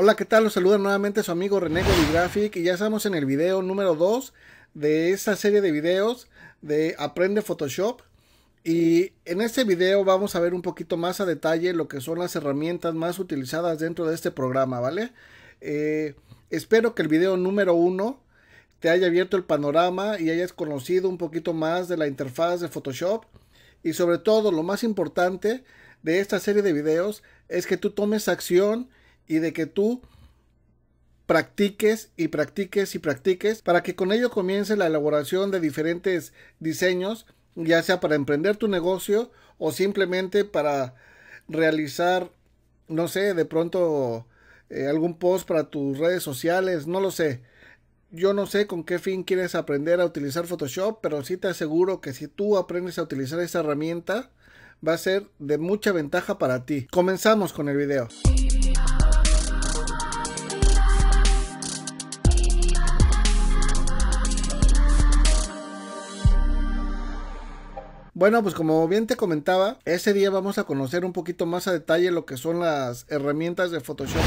Hola, ¿qué tal? Los saluda nuevamente su amigo René Graphic y ya estamos en el video número 2 de esta serie de videos de Aprende Photoshop. Y en este video vamos a ver un poquito más a detalle lo que son las herramientas más utilizadas dentro de este programa, ¿vale? Eh, espero que el video número 1 te haya abierto el panorama y hayas conocido un poquito más de la interfaz de Photoshop. Y sobre todo, lo más importante de esta serie de videos es que tú tomes acción y de que tú practiques y practiques y practiques para que con ello comience la elaboración de diferentes diseños, ya sea para emprender tu negocio o simplemente para realizar, no sé, de pronto eh, algún post para tus redes sociales, no lo sé. Yo no sé con qué fin quieres aprender a utilizar Photoshop, pero sí te aseguro que si tú aprendes a utilizar esa herramienta, va a ser de mucha ventaja para ti. Comenzamos con el video. Bueno, pues como bien te comentaba, ese día vamos a conocer un poquito más a detalle lo que son las herramientas de Photoshop.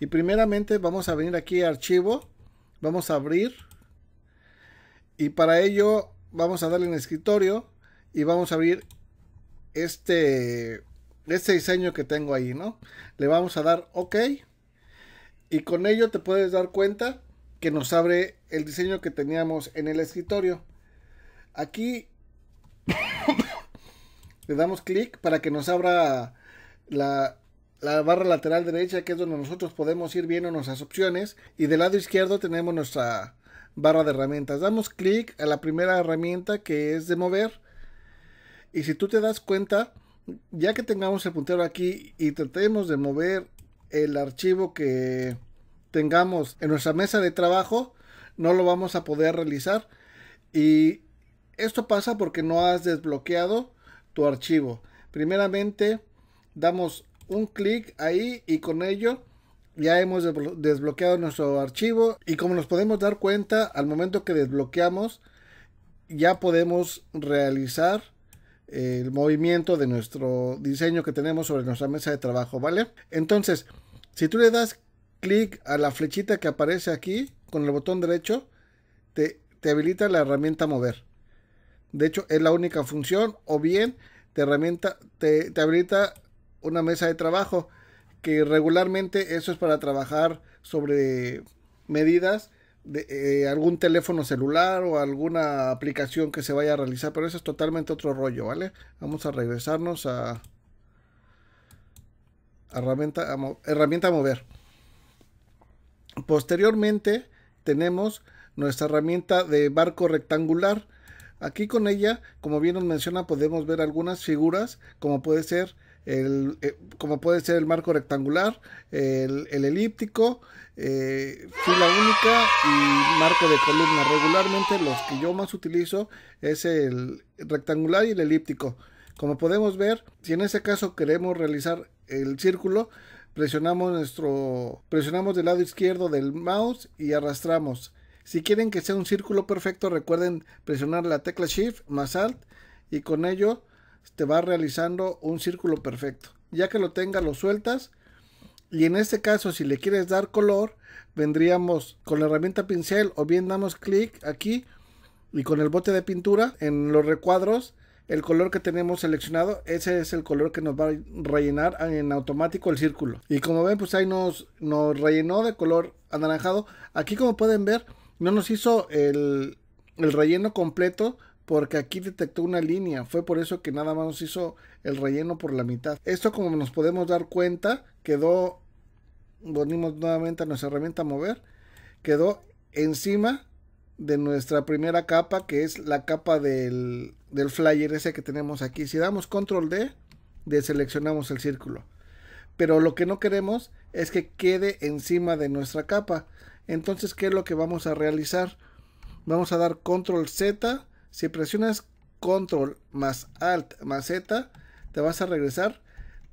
Y primeramente vamos a venir aquí a archivo, vamos a abrir y para ello vamos a darle en escritorio y vamos a abrir este, este diseño que tengo ahí, ¿no? Le vamos a dar OK y con ello te puedes dar cuenta que nos abre el diseño que teníamos en el escritorio. Aquí le damos clic para que nos abra la, la barra lateral derecha, que es donde nosotros podemos ir viendo nuestras opciones. Y del lado izquierdo tenemos nuestra barra de herramientas. Damos clic a la primera herramienta que es de mover. Y si tú te das cuenta, ya que tengamos el puntero aquí y tratemos de mover el archivo que tengamos en nuestra mesa de trabajo, no lo vamos a poder realizar. Y esto pasa porque no has desbloqueado tu archivo. Primeramente, damos un clic ahí y con ello ya hemos desbloqueado nuestro archivo y como nos podemos dar cuenta al momento que desbloqueamos ya podemos realizar el movimiento de nuestro diseño que tenemos sobre nuestra mesa de trabajo vale entonces si tú le das clic a la flechita que aparece aquí con el botón derecho te, te habilita la herramienta mover de hecho, es la única función o bien te, herramienta, te, habilita una mesa de trabajo que regularmente eso es para trabajar sobre medidas de eh, algún teléfono celular o alguna aplicación que se vaya a realizar, pero eso es totalmente otro rollo, ¿vale? Vamos a regresarnos a, herramienta, herramienta mover. Posteriormente tenemos nuestra herramienta de barco rectangular Aquí con ella, como bien nos menciona, podemos ver algunas figuras, como puede ser el, eh, como puede ser el marco rectangular, el, elíptico, eh, fila única y marco de columna. Regularmente los que yo más utilizo es el rectangular y el elíptico. Como podemos ver, si en ese caso queremos realizar el círculo, presionamos nuestro presionamos del lado izquierdo del mouse y arrastramos. Si quieren que sea un círculo perfecto, recuerden presionar la tecla Shift más Alt y con ello te va realizando un círculo perfecto. Ya que lo tenga lo sueltas. Y en este caso, si le quieres dar color, vendríamos con la herramienta pincel o bien damos clic aquí y con el bote de pintura en los recuadros, el color que tenemos seleccionado, ese es el color que nos va a rellenar en automático el círculo. Y como ven, pues ahí nos, nos rellenó de color anaranjado. Aquí como pueden ver, no nos hizo el, relleno completo porque aquí detectó una línea. Fue por eso que nada más nos hizo el relleno por la mitad. Esto como nos podemos dar cuenta quedó, volvimos nuevamente a nuestra herramienta mover, quedó encima de nuestra primera capa que es la capa del, del flyer ese que tenemos aquí. Si damos control D, deseleccionamos el círculo. Pero lo que no queremos es que quede encima de nuestra capa. Entonces, ¿qué es lo que vamos a realizar? Vamos a dar control Z. Si presionas control más alt más Z, te vas a regresar.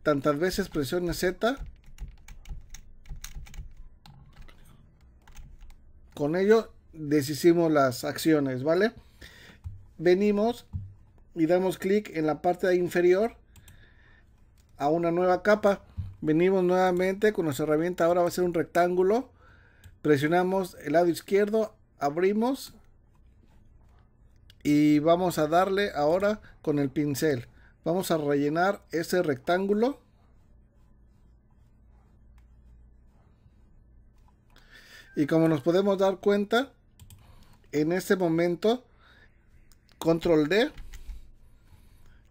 Tantas veces presiones Z. Con ello deshicimos las acciones, ¿vale? Venimos y damos clic en la parte inferior a una nueva capa. Venimos nuevamente con nuestra herramienta, ahora va a ser un rectángulo presionamos el lado izquierdo, abrimos y vamos a darle ahora con el pincel. Vamos a rellenar ese rectángulo. Y como nos podemos dar cuenta, en este momento, control D,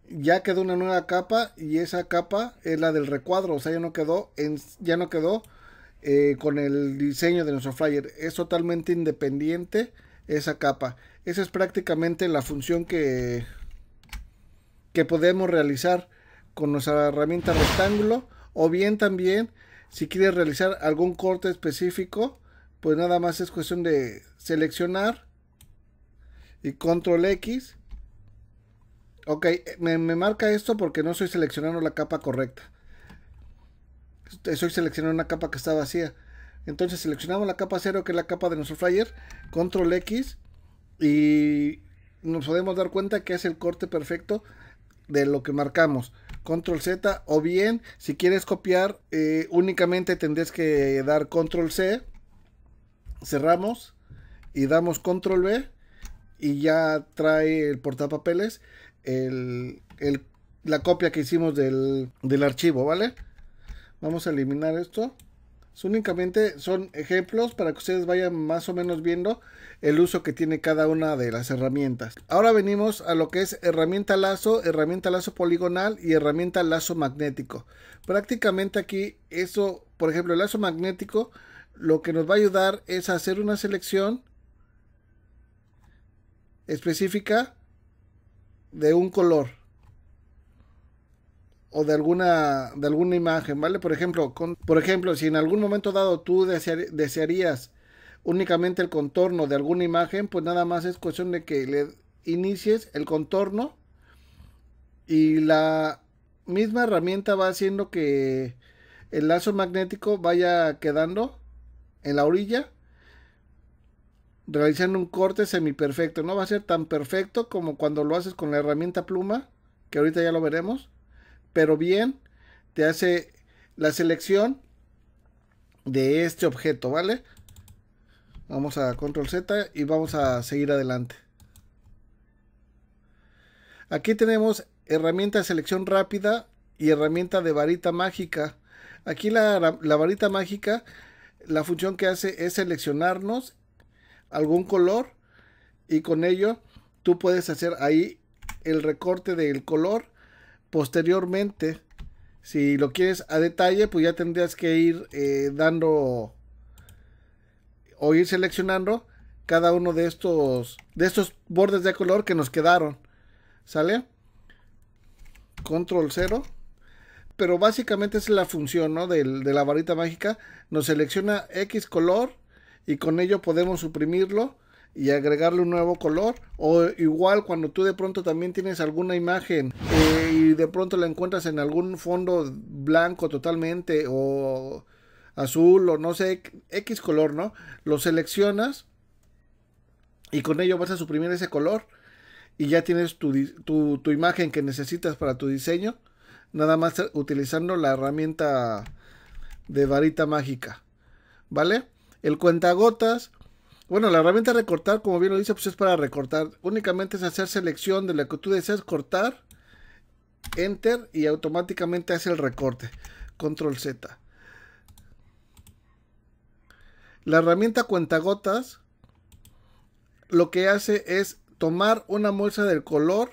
ya quedó una nueva capa y esa capa es la del recuadro, o sea, ya no quedó, en, ya no quedó eh, con el diseño de nuestro flyer. Es totalmente independiente esa capa. Esa es prácticamente la función que, que podemos realizar con nuestra herramienta rectángulo. O bien también, si quieres realizar algún corte específico, pues nada más es cuestión de seleccionar y control X. Ok, me, me marca esto porque no estoy seleccionando la capa correcta estoy seleccionando una capa que está vacía. Entonces seleccionamos la capa 0, que es la capa de nuestro flyer, control X, y nos podemos dar cuenta que es el corte perfecto de lo que marcamos. Control Z, o bien, si quieres copiar, eh, únicamente tendrás que dar control C, cerramos y damos control B, y ya trae el portapapeles el, la copia que hicimos del archivo, ¿vale? Vamos a eliminar esto. únicamente son ejemplos para que ustedes vayan más o menos viendo el uso que tiene cada una de las herramientas. Ahora venimos a lo que es herramienta lazo, herramienta lazo poligonal y herramienta lazo magnético. Prácticamente aquí eso, por ejemplo, el lazo magnético lo que nos va a ayudar es a hacer una selección específica de un color o de alguna, de alguna imagen, ¿vale? Por ejemplo, con, por ejemplo, si en algún momento dado tú desearías únicamente el contorno de alguna imagen, pues nada más es cuestión de que le inicies el contorno y la misma herramienta va haciendo que el lazo magnético vaya quedando en la orilla realizando un corte semiperfecto. No va a ser tan perfecto como cuando lo haces con la herramienta pluma, que ahorita ya lo veremos pero bien, te hace la selección de este objeto, ¿vale? Vamos a control Z y vamos a seguir adelante. Aquí tenemos herramienta de selección rápida y herramienta de varita mágica. Aquí la, la varita mágica, la función que hace es seleccionarnos algún color y con ello tú puedes hacer ahí el recorte del color posteriormente, si lo quieres a detalle, pues ya tendrías que ir eh, dando o ir seleccionando cada uno de estos de estos bordes de color que nos quedaron. ¿Sale? Control 0. Pero básicamente es la función de, la varita mágica. Nos selecciona X color y con ello podemos suprimirlo y agregarle un nuevo color. O igual cuando tú de pronto también tienes alguna imagen. Eh, y de pronto la encuentras en algún fondo blanco totalmente o azul o no sé, X color, ¿no? Lo seleccionas y con ello vas a suprimir ese color y ya tienes tu, tu, imagen que necesitas para tu diseño, nada más utilizando la herramienta de varita mágica, ¿vale? El cuentagotas, bueno, la herramienta recortar, como bien lo dice, pues es para recortar, únicamente es hacer selección de lo que tú deseas cortar Enter y automáticamente hace el recorte. Control Z. La herramienta cuentagotas lo que hace es tomar una bolsa del color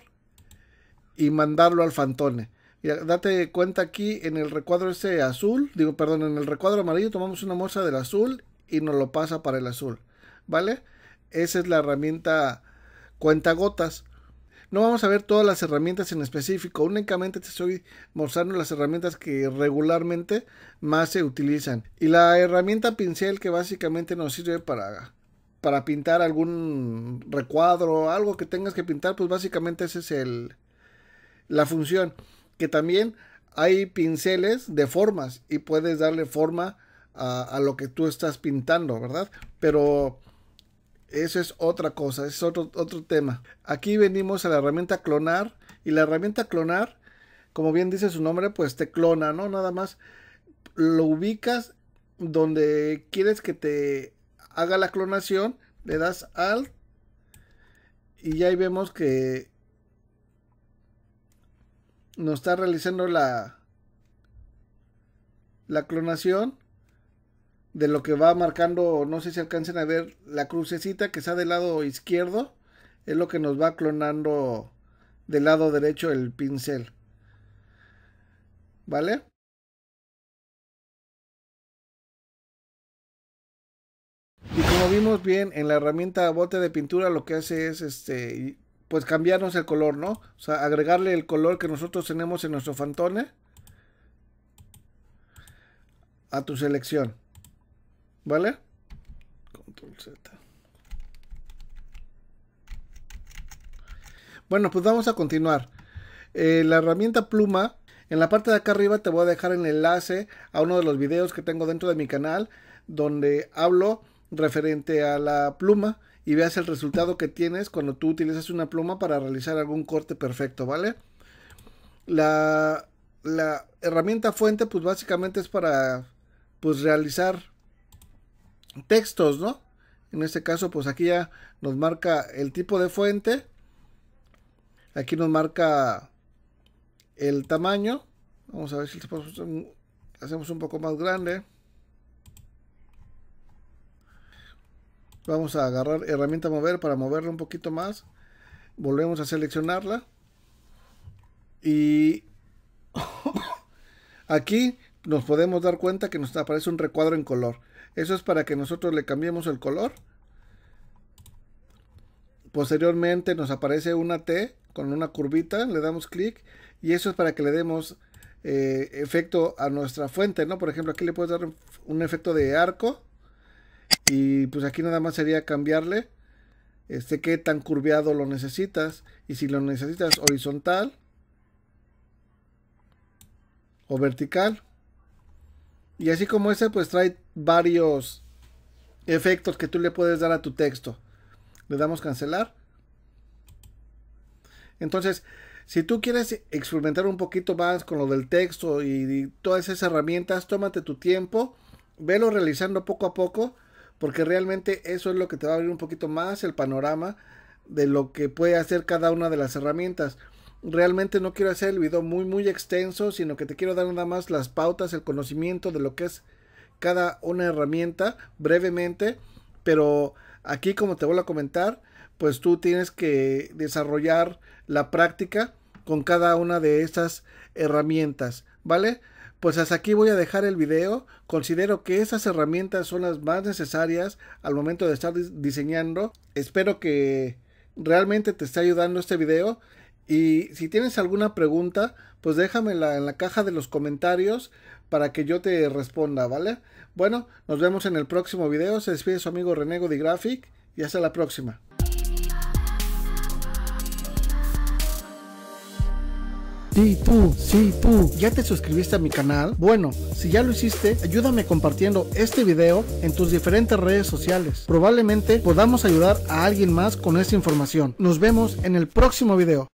y mandarlo al fantone. date cuenta aquí en el recuadro ese azul, digo, perdón, en el recuadro amarillo tomamos una muestra del azul y nos lo pasa para el azul, ¿vale? Esa es la herramienta cuentagotas. No vamos a ver todas las herramientas en específico, únicamente te estoy mostrando las herramientas que regularmente más se utilizan. Y la herramienta pincel que básicamente nos sirve para, para pintar algún recuadro, o algo que tengas que pintar, pues básicamente esa es el, la función. Que también hay pinceles de formas y puedes darle forma a, a lo que tú estás pintando, ¿verdad? Pero eso es otra cosa, es otro, otro tema. Aquí venimos a la herramienta clonar y la herramienta clonar, como bien dice su nombre, pues te clona, ¿no? Nada más lo ubicas donde quieres que te haga la clonación, le das alt y ya ahí vemos que nos está realizando la la clonación de lo que va marcando, no sé si alcancen a ver, la crucecita que está del lado izquierdo, es lo que nos va clonando del lado derecho el pincel. ¿Vale? Y como vimos bien en la herramienta bote de pintura lo que hace es este pues cambiarnos el color, ¿no? O sea, agregarle el color que nosotros tenemos en nuestro fantone a tu selección. ¿Vale? Control Z. Bueno, pues vamos a continuar. Eh, la herramienta pluma, en la parte de acá arriba te voy a dejar el enlace a uno de los videos que tengo dentro de mi canal, donde hablo referente a la pluma y veas el resultado que tienes cuando tú utilizas una pluma para realizar algún corte perfecto, ¿vale? La, la herramienta fuente, pues básicamente es para pues realizar textos, ¿no? En este caso, pues aquí ya nos marca el tipo de fuente. Aquí nos marca el tamaño. Vamos a ver si mm, hacemos un poco más grande. Vamos a agarrar herramienta mover para moverla un poquito más. Volvemos a seleccionarla. Y aquí nos podemos dar cuenta que nos aparece un recuadro en color. Eso es para que nosotros le cambiemos el color. Posteriormente nos aparece una T con una curvita, le damos clic y eso es para que le demos eh, efecto a nuestra fuente, ¿no? Por ejemplo, aquí le puedes dar un efecto de arco y pues aquí nada más sería cambiarle este qué tan curviado lo necesitas y si lo necesitas horizontal o vertical y así como ese, pues trae varios efectos que tú le puedes dar a tu texto. Le damos cancelar. Entonces, si tú quieres experimentar un poquito más con lo del texto y, todas esas herramientas, tómate tu tiempo, velo realizando poco a poco, porque realmente eso es lo que te va a abrir un poquito más el panorama de lo que puede hacer cada una de las herramientas realmente no quiero hacer el video muy muy extenso, sino que te quiero dar nada más las pautas, el conocimiento de lo que es cada una herramienta brevemente, pero aquí como te voy a comentar, pues tú tienes que desarrollar la práctica con cada una de estas herramientas, ¿vale? Pues hasta aquí voy a dejar el video. Considero que esas herramientas son las más necesarias al momento de estar diseñando. Espero que realmente te esté ayudando este video. Y si tienes alguna pregunta, pues déjamela en la caja de los comentarios para que yo te responda, ¿vale? Bueno, nos vemos en el próximo video. Se despide su amigo Renego de Graphic y hasta la próxima. Sí, tú, sí, tú, ¿ya te suscribiste a mi canal? Bueno, si ya lo hiciste, ayúdame compartiendo este video en tus diferentes redes sociales. Probablemente podamos ayudar a alguien más con esta información. Nos vemos en el próximo video.